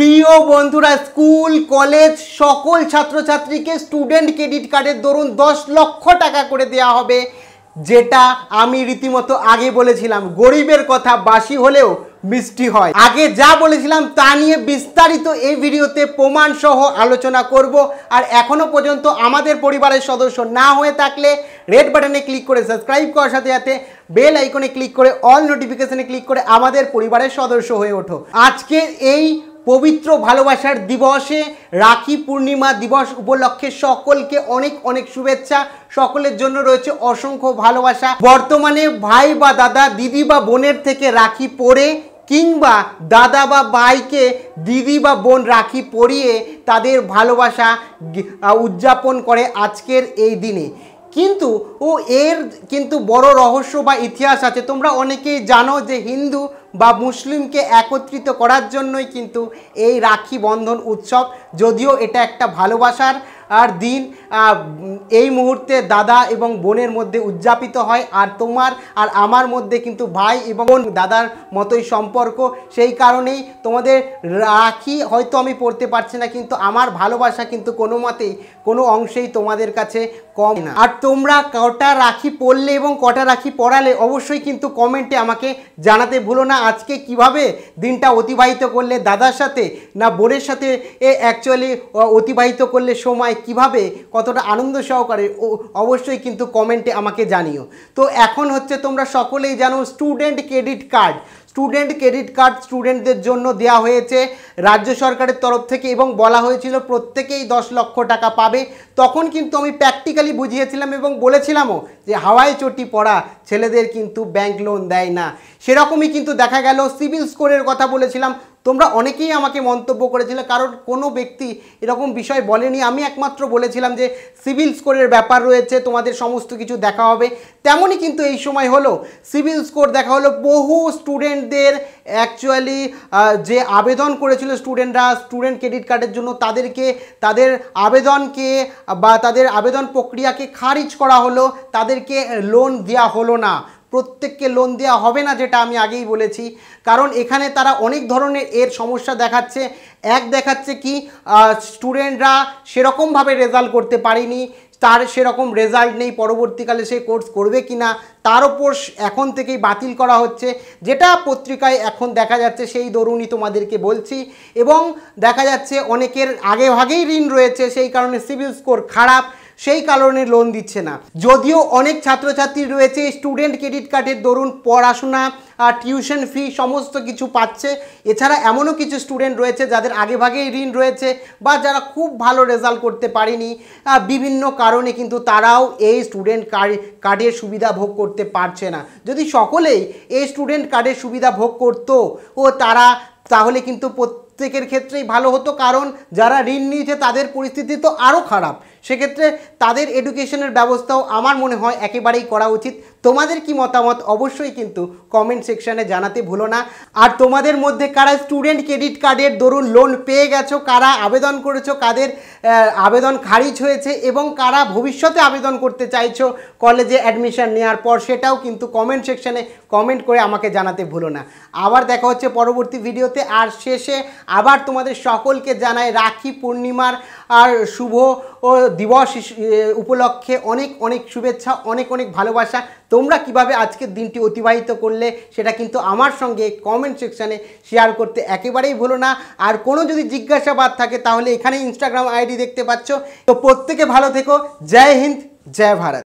প্রিয় বন্ধুরা school college সকল ছাত্রছাত্রীকে স্টুডেন্ট ক্রেডিট কার্ডের দরুন দশ লক্ষ টাকা করে দেয়া হবে যেটা আমি রীতিমতো আগে বলেছিলাম গরিবের কথা বাসি হলেও মিষ্টি হয় আগে যা বলেছিলাম তা নিয়ে বিস্তারিত এই ভিডিওতে প্রমাণ সহ আলোচনা করব আর এখনও পর্যন্ত আমাদের পরিবারের সদস্য না হয়ে থাকলে রেড বাটনে ক্লিক করে সাবস্ক্রাইব করার সাথে সাথে বেল আইকনে ক্লিক করে অল নোটিফিকেশনে ক্লিক করে আমাদের পরিবারের সদস্য হয়ে ওঠো আজকের এই পবিত্র ভালোবাসার দিবসে রাখি পূর্ণিমা দিবস উপলক্ষে সকলকে অনেক অনেক শুভেচ্ছা সকলের জন্য রয়েছে অসংখ্য ভালোবাসা বর্তমানে ভাই বা দাদা দিদি বা বোনের থেকে রাখি পরে কিংবা দাদা বা ভাইকে দিদি বা বোন রাখি পরিয়ে তাদের ভালোবাসা উদযাপন করে আজকের এই দিনে কিন্তু ও এর কিন্তু বড় রহস্য বা ইতিহাস আছে তোমরা অনেকেই জানো যে হিন্দু বা মুসলিমকে একত্রিত করার জন্যই কিন্তু এই রাখি বন্ধন উৎসব যদিও এটা একটা ভালোবাসার আর দিন এই মুহূর্তে দাদা এবং বোনের মধ্যে উদযাপিত হয় আর তোমার আর আমার মধ্যে কিন্তু ভাই এবং বোন দাদার মতোই সম্পর্ক সেই কারণেই তোমাদের রাখি হয়তো আমি পড়তে পারছি না কিন্তু আমার ভালোবাসা কিন্তু কোনো মতেই কোনো অংশেই তোমাদের কাছে কম না আর তোমরা কটা রাখি পড়লে এবং কটা রাখি পড়ালে অবশ্যই কিন্তু কমেন্টে আমাকে জানাতে ভুলো না আজকে কিভাবে দিনটা অতিবাহিত করলে দাদার সাথে না বোনের সাথে এ অ্যাকচুয়ালি অতিবাহিত করলে সময় কিভাবে কতটা আনন্দ সহকারে ও অবশ্যই কিন্তু কমেন্টে আমাকে জানিও তো এখন হচ্ছে তোমরা সকলেই জানো student credit card student credit card স্টুডেন্টদের জন্য দেয়া হয়েছে রাজ্য সরকারের তরফ থেকে এবং বলা হয়েছিল প্রত্যেকেই দশ লক্ষ টাকা পাবে তখন কিন্তু আমি প্র্যাকটিক্যালি বুঝিয়েছিলাম এবং বলেছিলামও যে হাওয়ায় চটি পড়া ছেলেদের কিন্তু ব্যাংক লোন দেয় না সেরকমই কিন্তু দেখা গেল সিভিল স্কোরের কথা বলেছিলাম তোমরা অনেকেই আমাকে মন্তব্য করেছিলে কারণ কোনো ব্যক্তি এরকম বিষয় বলেনি আমি একমাত্র বলেছিলাম যে সিভিল স্কোরের ব্যাপার রয়েছে তোমাদের সমস্ত কিছু দেখা হবে তেমনই কিন্তু এই সময় হলো সিভিল স্কোর দেখা হলো বহু স্টুডেন্ট স্টুডেন্টদের অ্যাকচুয়ালি যে আবেদন করেছিল স্টুডেন্টরা স্টুডেন্ট ক্রেডিট কার্ডের জন্য তাদেরকে তাদের আবেদনকে বা তাদের আবেদন প্রক্রিয়াকে খারিজ করা হলো তাদেরকে লোন দেওয়া হলো না প্রত্যেককে লোন দেওয়া হবে না যেটা আমি আগেই বলেছি কারণ এখানে তারা অনেক ধরনের এর সমস্যা দেখাচ্ছে এক দেখাচ্ছে কি স্টুডেন্টরা সেরকমভাবে রেজাল্ট করতে পারেনি তার সেরকম রেজাল্ট নেই পরবর্তীকালে সে কোর্স করবে কি না তার ওপর এখন থেকেই বাতিল করা হচ্ছে যেটা পত্রিকায় এখন দেখা যাচ্ছে সেই দরুনই তোমাদেরকে বলছি এবং দেখা যাচ্ছে অনেকের আগে আগেভাগেই ঋণ রয়েছে সেই কারণে সিভিল স্কোর খারাপ সেই কারণে লোন দিচ্ছে না যদিও অনেক ছাত্রছাত্রী রয়েছে স্টুডেন্ট ক্রেডিট কার্ডের দরুন পড়াশোনা আর টিউশন ফি সমস্ত কিছু পাচ্ছে এছাড়া এমনও কিছু স্টুডেন্ট রয়েছে যাদের আগেভাগেই ঋণ রয়েছে বা যারা খুব ভালো রেজাল্ট করতে পারেনি বিভিন্ন কারণে কিন্তু তারাও এই স্টুডেন্ট কার্ডের সুবিধা ভোগ করতে পারছে না যদি সকলেই এই স্টুডেন্ট কার্ডের সুবিধা ভোগ করতো ও তারা তাহলে কিন্তু প্রত্যেকের ক্ষেত্রেই ভালো হতো কারণ যারা ঋণ নিয়েছে তাদের পরিস্থিতি তো আরও খারাপ সেক্ষেত্রে তাদের এডুকেশনের ব্যবস্থাও আমার মনে হয় একেবারেই করা উচিত তোমাদের কি মতামত অবশ্যই কিন্তু কমেন্ট সেকশানে জানাতে ভুলো না আর তোমাদের মধ্যে কারা স্টুডেন্ট ক্রেডিট কার্ডের দরুন লোন পেয়ে গেছো কারা আবেদন করেছো কাদের আবেদন খারিজ হয়েছে এবং কারা ভবিষ্যতে আবেদন করতে চাইছো কলেজে অ্যাডমিশন নেওয়ার পর সেটাও কিন্তু কমেন্ট সেকশানে কমেন্ট করে আমাকে জানাতে ভুলো না আবার দেখা হচ্ছে পরবর্তী ভিডিওতে আর শেষে আবার তোমাদের সকলকে জানায় রাখি পূর্ণিমার আর শুভ ও দিবস উপলক্ষে অনেক অনেক শুভেচ্ছা অনেক অনেক ভালোবাসা তোমরা কিভাবে আজকের দিনটি অতিবাহিত করলে সেটা কিন্তু আমার সঙ্গে কমেন্ট সেকশানে শেয়ার করতে একেবারেই ভুলো না আর কোনো যদি জিজ্ঞাসাবাদ থাকে তাহলে এখানে ইনস্টাগ্রাম আইডি দেখতে পাচ্ছ তো প্রত্যেকে ভালো থেকো জয় হিন্দ জয় ভারত